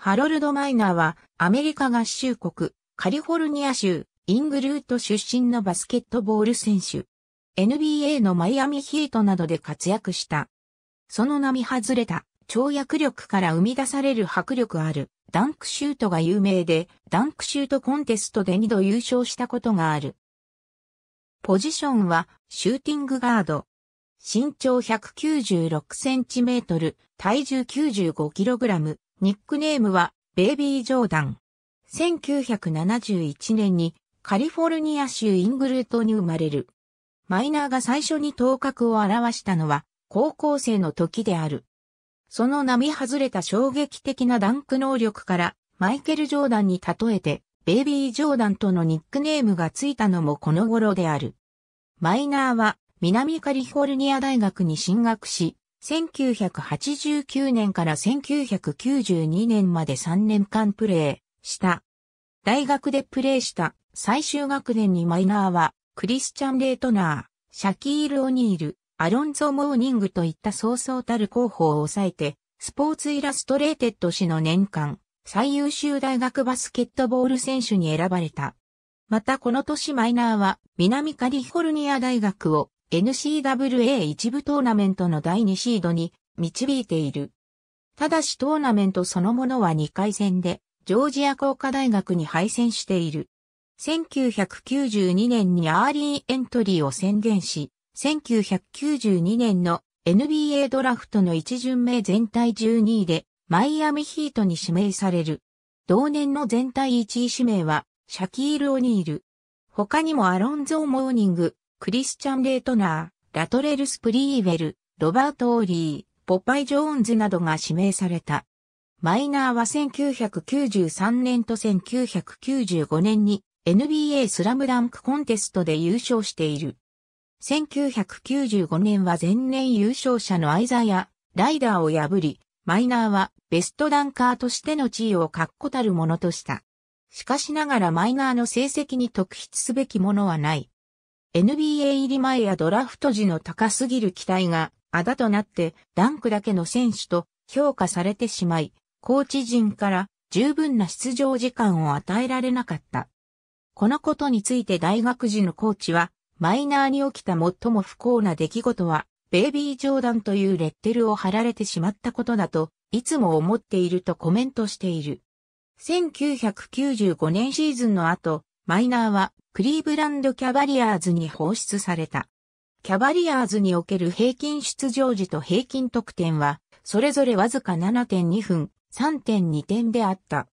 ハロルド・マイナーは、アメリカ合衆国、カリフォルニア州、イングルート出身のバスケットボール選手。NBA のマイアミヒートなどで活躍した。その並外れた、跳躍力から生み出される迫力ある、ダンクシュートが有名で、ダンクシュートコンテストで2度優勝したことがある。ポジションは、シューティングガード。身長196センチメートル、体重95キログラム。ニックネームは、ベイビー・ジョーダン。1971年にカリフォルニア州イングルートに生まれる。マイナーが最初に頭角を現したのは高校生の時である。その並外れた衝撃的なダンク能力からマイケル・ジョーダンに例えてベイビー・ジョーダンとのニックネームがついたのもこの頃である。マイナーは南カリフォルニア大学に進学し1989年から1992年まで3年間プレーした。大学でプレーした最終学年にマイナーは、クリスチャン・レイトナー、シャキール・オニール、アロンゾ・モーニングといったそうそうたる候補を抑えて、スポーツイラストレーテッド氏の年間最優秀大学バスケットボール選手に選ばれた。またこの年マイナーは南カリフォルニア大学を n c w a 一部トーナメントの第2シードに導いている。ただしトーナメントそのものは2回戦で、ジョージア工科大学に敗戦している。1992年にアーリーエントリーを宣言し、1992年の NBA ドラフトの一巡目全体12位でマイアミヒートに指名される。同年の全体1位指名はシャキール・オニール。他にもアロンゾー・モーニング、クリスチャン・レートナー、ラトレル・スプリーウェル、ロバート・オーリー、ポパイ・ジョーンズなどが指名された。マイナーは1993年と1995年に NBA スラムダンクコンテストで優勝している。1995年は前年優勝者のアイザやライダーを破り、マイナーはベストダンカーとしての地位を確固たるものとした。しかしながらマイナーの成績に特筆すべきものはない。NBA 入り前やドラフト時の高すぎる期待が、あだとなってダンクだけの選手と評価されてしまい、コーチ陣から十分な出場時間を与えられなかった。このことについて大学時のコーチは、マイナーに起きた最も不幸な出来事は、ベイビー・ジョーダンというレッテルを貼られてしまったことだと、いつも思っているとコメントしている。1995年シーズンの後、マイナーはクリーブランドキャバリアーズに放出された。キャバリアーズにおける平均出場時と平均得点は、それぞれわずか7.2分、3.2点であった。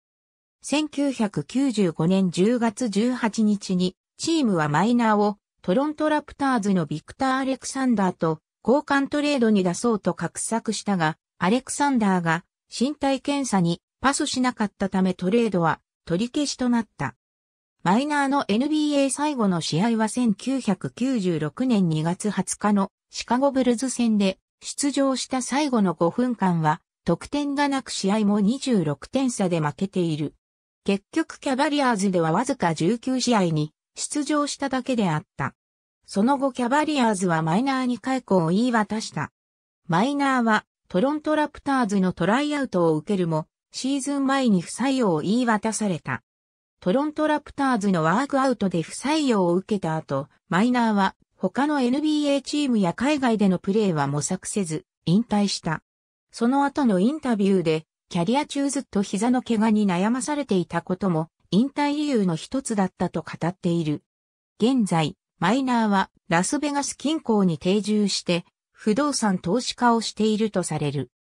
1995年10月18日に、チームはマイナーをトロントラプターズのビクター・アレクサンダーと交換トレードに出そうと画策したが、アレクサンダーが身体検査にパスしなかったためトレードは取り消しとなった。マイナーの NBA 最後の試合は1996年2月20日のシカゴブルズ戦で出場した最後の5分間は得点がなく試合も26点差で負けている。結局キャバリアーズではわずか19試合に出場しただけであった。その後キャバリアーズはマイナーに解雇を言い渡した。マイナーはトロントラプターズのトライアウトを受けるもシーズン前に不採用を言い渡された。トロントラプターズのワークアウトで不採用を受けた後、マイナーは他の NBA チームや海外でのプレーは模索せず、引退した。その後のインタビューで、キャリア中ずっと膝の怪我に悩まされていたことも、引退理由の一つだったと語っている。現在、マイナーはラスベガス近郊に定住して、不動産投資家をしているとされる。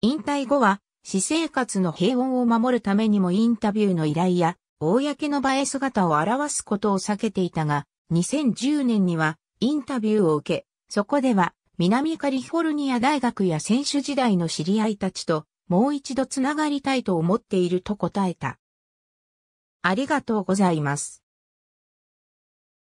引退後は、私生活の平穏を守るためにもインタビューの依頼や、公の場へ姿を現すことを避けていたが、2010年にはインタビューを受け、そこでは南カリフォルニア大学や選手時代の知り合いたちともう一度つながりたいと思っていると答えた。ありがとうございます。